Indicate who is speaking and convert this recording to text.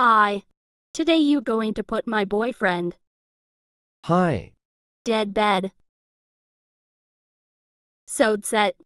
Speaker 1: Hi. Today you going to put my boyfriend. Hi. Dead bed. Sewed set.